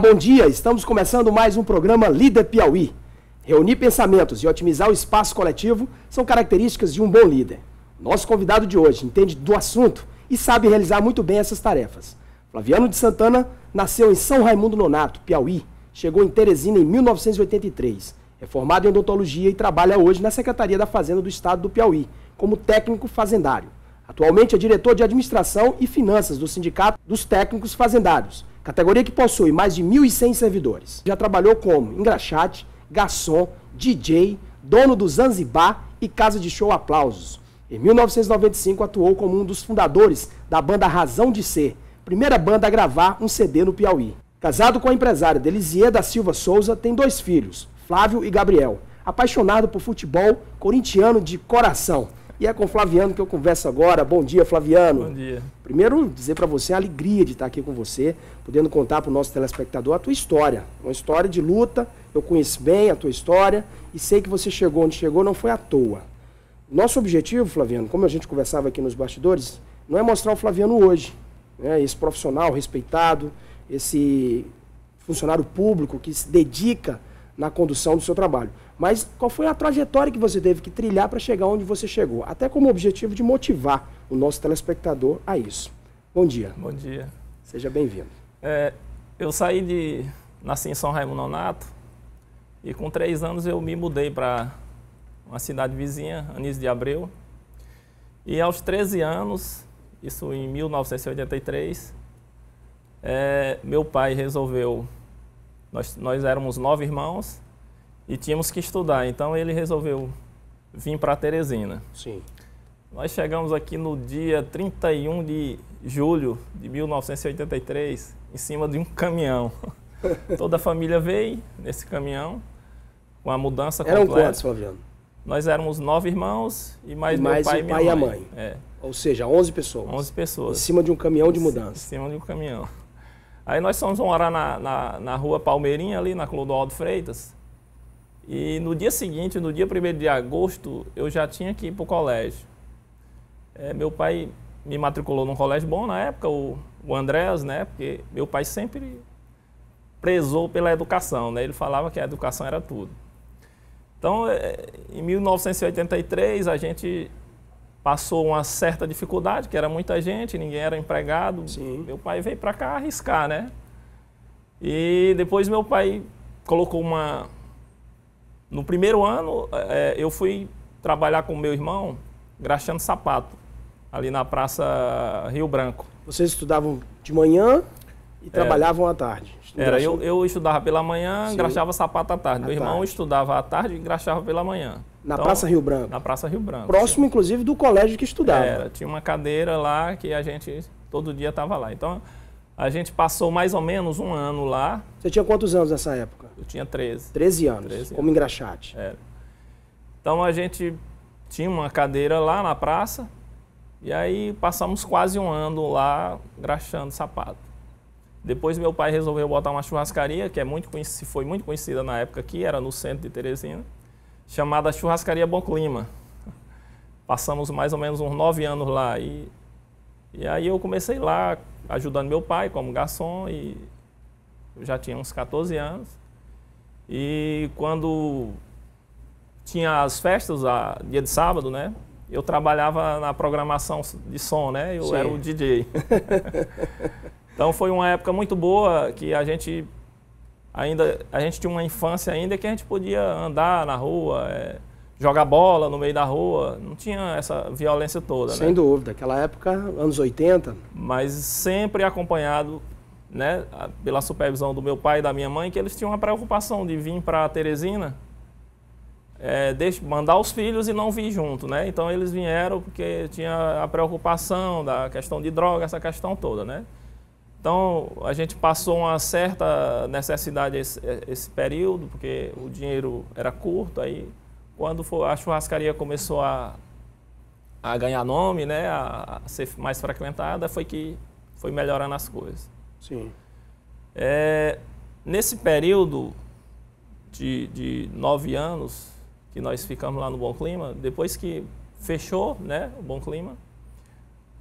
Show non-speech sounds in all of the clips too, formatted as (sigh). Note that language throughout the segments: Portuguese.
bom dia. Estamos começando mais um programa Líder Piauí. Reunir pensamentos e otimizar o espaço coletivo são características de um bom líder. Nosso convidado de hoje entende do assunto e sabe realizar muito bem essas tarefas. Flaviano de Santana nasceu em São Raimundo Nonato, Piauí. Chegou em Teresina em 1983. É formado em odontologia e trabalha hoje na Secretaria da Fazenda do Estado do Piauí, como técnico fazendário. Atualmente é diretor de administração e finanças do Sindicato dos Técnicos Fazendários Categoria que possui mais de 1.100 servidores. Já trabalhou como engraxate, garçom, DJ, dono do Zanzibar e casa de show Aplausos. Em 1995 atuou como um dos fundadores da banda Razão de Ser, primeira banda a gravar um CD no Piauí. Casado com a empresária Delizier da Silva Souza, tem dois filhos, Flávio e Gabriel. Apaixonado por futebol, corintiano de coração. E é com Flaviano que eu converso agora. Bom dia, Flaviano. Bom dia. Primeiro, dizer para você a alegria de estar aqui com você, podendo contar para o nosso telespectador a tua história. Uma história de luta. Eu conheço bem a tua história e sei que você chegou onde chegou, não foi à toa. Nosso objetivo, Flaviano, como a gente conversava aqui nos bastidores, não é mostrar o Flaviano hoje. Né? Esse profissional respeitado, esse funcionário público que se dedica na condução do seu trabalho. Mas qual foi a trajetória que você teve que trilhar para chegar onde você chegou? Até como objetivo de motivar o nosso telespectador a isso. Bom dia. Bom dia. Seja bem-vindo. É, eu saí de. Nasci em São Raimundo Nonato e com três anos eu me mudei para uma cidade vizinha, Anísio de Abreu. E aos 13 anos, isso em 1983, é, meu pai resolveu. Nós, nós éramos nove irmãos e tínhamos que estudar. Então ele resolveu vir para Teresina. Sim. Nós chegamos aqui no dia 31 de julho de 1983, em cima de um caminhão. (laughs) Toda a família veio nesse caminhão, com a mudança Eram completa. Eram quantos, Flaviano? Nós éramos nove irmãos e mais, e mais meu pai, pai e minha mãe. E a mãe. É. Ou seja, 11 pessoas. 11 pessoas. Em cima de um caminhão de mudança. Em cima de um caminhão. Aí nós fomos morar na, na, na rua Palmeirinha, ali na Clodoaldo Freitas. E no dia seguinte, no dia 1 de agosto, eu já tinha que ir para o colégio. É, meu pai me matriculou num colégio bom na época, o, o Andréas, né? Porque meu pai sempre prezou pela educação, né? Ele falava que a educação era tudo. Então, é, em 1983, a gente passou uma certa dificuldade, que era muita gente, ninguém era empregado. Sim. Meu pai veio para cá arriscar, né? E depois meu pai colocou uma, no primeiro ano, é, é, eu fui trabalhar com meu irmão graxando sapato, ali na Praça Rio Branco. Vocês estudavam de manhã e é. trabalhavam à tarde? Era, eu, eu estudava pela manhã, Sim. sapato à tarde. À meu tarde. irmão estudava à tarde e graxava pela manhã. Na então, Praça Rio Branco? Na Praça Rio Branco. Próximo, inclusive, do colégio que estudava. Era, tinha uma cadeira lá que a gente todo dia estava lá. Então, a gente passou mais ou menos um ano lá. Você tinha quantos anos nessa época? Eu tinha 13. 13 anos, 13 como engraxate. É. Então a gente tinha uma cadeira lá na praça e aí passamos quase um ano lá graxando sapato. Depois meu pai resolveu botar uma churrascaria, que é muito conhecida, foi muito conhecida na época aqui, era no centro de Teresina, chamada Churrascaria Bom Clima. Passamos mais ou menos uns nove anos lá e, e aí eu comecei lá ajudando meu pai como garçom e eu já tinha uns 14 anos. E quando tinha as festas, a, dia de sábado, né? Eu trabalhava na programação de som, né? Eu Sim. era o DJ. (laughs) então foi uma época muito boa que a gente ainda a gente tinha uma infância ainda que a gente podia andar na rua, é, jogar bola no meio da rua, não tinha essa violência toda. Sem né? dúvida, aquela época, anos 80. Mas sempre acompanhado né, pela supervisão do meu pai e da minha mãe, que eles tinham a preocupação de vir para Teresina, é, deixe, mandar os filhos e não vir junto. Né? Então eles vieram porque tinha a preocupação da questão de droga, essa questão toda. Né? Então, a gente passou uma certa necessidade esse, é, esse, período, porque o dinheiro era curto, aí quando a churrascaria começou a, a ganhar nome, né, a, a ser mais frequentada, foi que foi melhorando as coisas. Sim. É, nesse período de, de nove anos que nós ficamos lá no Bom Clima, depois que fechou né, o Bom Clima,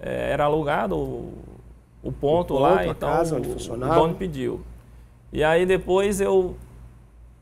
é, era alugado o, o, ponto, o ponto lá, então casa onde funcionava. o dono pediu. E aí depois eu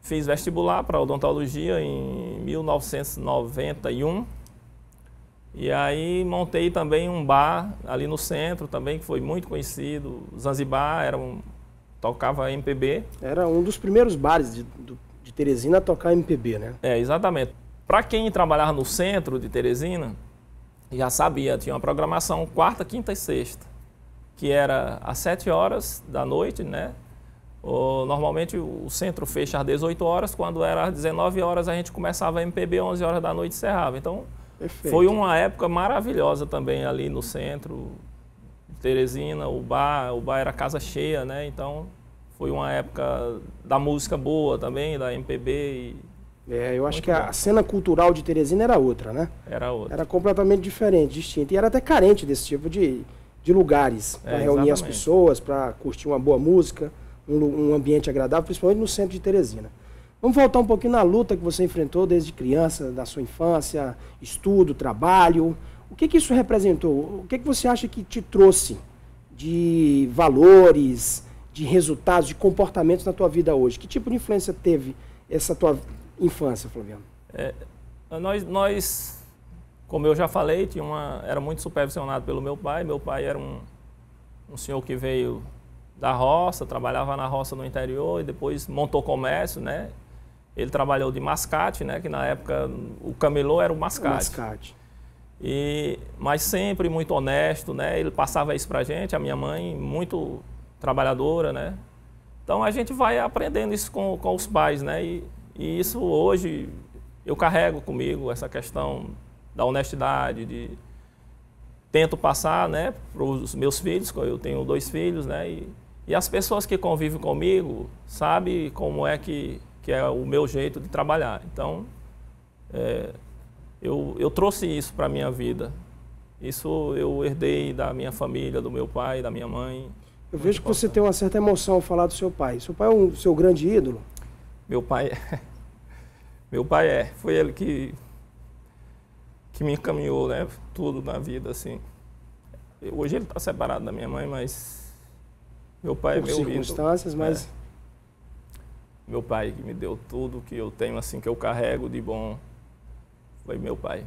fiz vestibular para odontologia em 1991. E aí montei também um bar ali no centro também, que foi muito conhecido. Zanzibar era um, tocava MPB. Era um dos primeiros bares de, de Teresina a tocar MPB, né? É, exatamente. Para quem trabalhava no centro de Teresina, já sabia, tinha uma programação quarta, quinta e sexta, que era às sete horas da noite, né? Normalmente o centro fecha às 18 horas, quando era às 19 horas a gente começava a MPB, 11 horas da noite encerrava. Então Perfeito. foi uma época maravilhosa também ali no centro, Teresina, o bar, o bar era casa cheia, né? Então foi uma época da música boa também, da MPB. E... É, eu acho Muito que bom. a cena cultural de Teresina era outra, né? Era outra. Era completamente diferente, distinta. E era até carente desse tipo de, de lugares para é, reunir exatamente. as pessoas, para curtir uma boa música um, um ambiente agradável, principalmente no centro de Teresina. Vamos voltar um pouquinho na luta que você enfrentou desde criança, da sua infância, estudo, trabalho. O que, que isso representou? O que, que você acha que te trouxe de valores, de resultados, de comportamentos na tua vida hoje? Que tipo de influência teve essa tua infância, Flaviano? É, nós, nós, como eu já falei, tinha uma, era muito supervisionado pelo meu pai. Meu pai era um, um senhor que veio da roça, trabalhava na roça no interior e depois montou comércio, né? Ele trabalhou de mascate, né? Que na época o camelô era o mascate. mascate. E, mas sempre muito honesto, né? Ele passava isso pra gente, a minha mãe, muito trabalhadora, né? Então a gente vai aprendendo isso com, com os pais, né? E, e isso hoje eu carrego comigo, essa questão da honestidade, de tento passar, né, para os meus filhos, eu tenho dois filhos, né, e e as pessoas que convivem comigo sabem como é que, que é o meu jeito de trabalhar. Então, é, eu, eu trouxe isso para a minha vida. Isso eu herdei da minha família, do meu pai, da minha mãe. Eu vejo que você tem uma certa emoção ao falar do seu pai. Seu pai é o seu grande ídolo? Meu pai é. (laughs) Meu pai é. Foi ele que, que me encaminhou, né? Tudo na vida, assim. Hoje ele está separado da minha mãe, mas meu pai é meu circunstâncias, ídolo, mas... É. Meu pai que me deu tudo que eu tenho, assim, que eu carrego de bom, foi meu pai.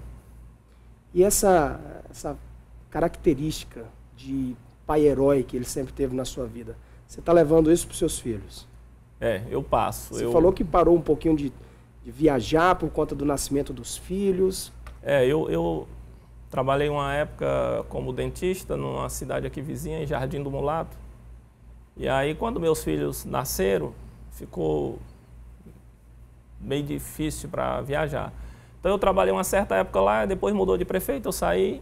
E essa, essa característica de pai herói que ele sempre teve na sua vida, você está levando isso para os seus filhos? É, eu passo. Você eu... falou que parou um pouquinho de, de, viajar por conta do nascimento dos filhos. É, eu, eu trabalhei uma época como dentista numa cidade aqui vizinha, em Jardim do Mulato. E aí, quando meus filhos nasceram, ficou meio difícil para viajar. Então, eu trabalhei uma certa época lá, depois mudou de prefeito, eu saí,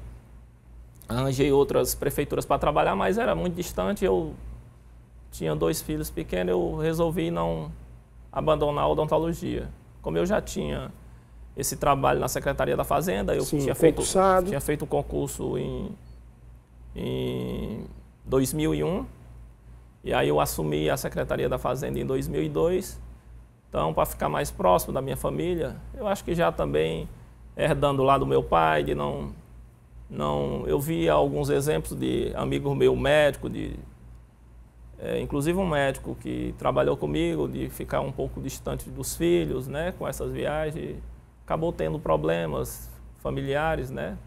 arranjei outras prefeituras para trabalhar, mas era muito distante. Eu tinha dois filhos pequenos, eu resolvi não abandonar a odontologia. Como eu já tinha esse trabalho na Secretaria da Fazenda, eu Sim, tinha, feito, tinha feito o um concurso em, em 2001 e aí eu assumi a Secretaria da Fazenda em 2002. Então, para ficar mais próximo da minha família, eu acho que já também herdando lá do meu pai, de não não, eu vi alguns exemplos de amigos meu médico, de é, inclusive um médico que trabalhou comigo, de ficar um pouco distante dos filhos, né, com essas viagens, acabou tendo problemas familiares, né,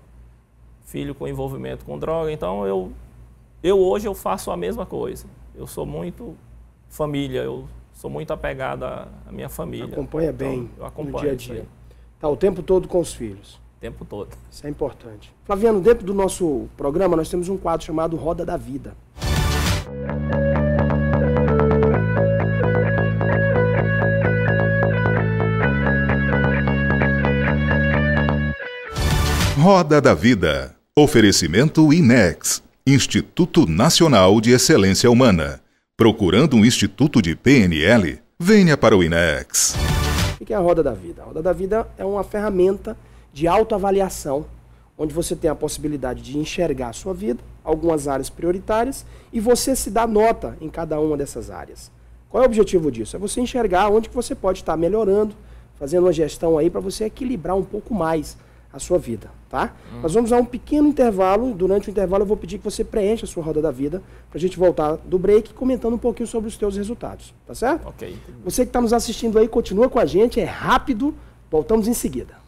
filho com envolvimento com droga. Então eu eu hoje eu faço a mesma coisa. Eu sou muito família, eu sou muito apegado à minha família. Acompanha então, bem então, acompanho, no dia a dia. Tá o tempo todo com os filhos. O tempo todo. Isso é importante. Flaviano, dentro do nosso programa nós temos um quadro chamado Roda da Vida. Roda da Vida. Oferecimento INEX. Instituto Nacional de Excelência Humana. Procurando um instituto de PNL? Venha para o INEX. O que é a roda da vida? A roda da vida é uma ferramenta de autoavaliação, onde você tem a possibilidade de enxergar a sua vida, algumas áreas prioritárias, e você se dá nota em cada uma dessas áreas. Qual é o objetivo disso? É você enxergar onde que você pode estar melhorando, fazendo uma gestão aí para você equilibrar um pouco mais a sua vida, tá? Hum. Nós vamos a um pequeno intervalo. Durante o intervalo, eu vou pedir que você preencha a sua roda da vida para a gente voltar do break comentando um pouquinho sobre os seus resultados, tá certo? Ok. Você que está nos assistindo aí, continua com a gente, é rápido. Voltamos em seguida.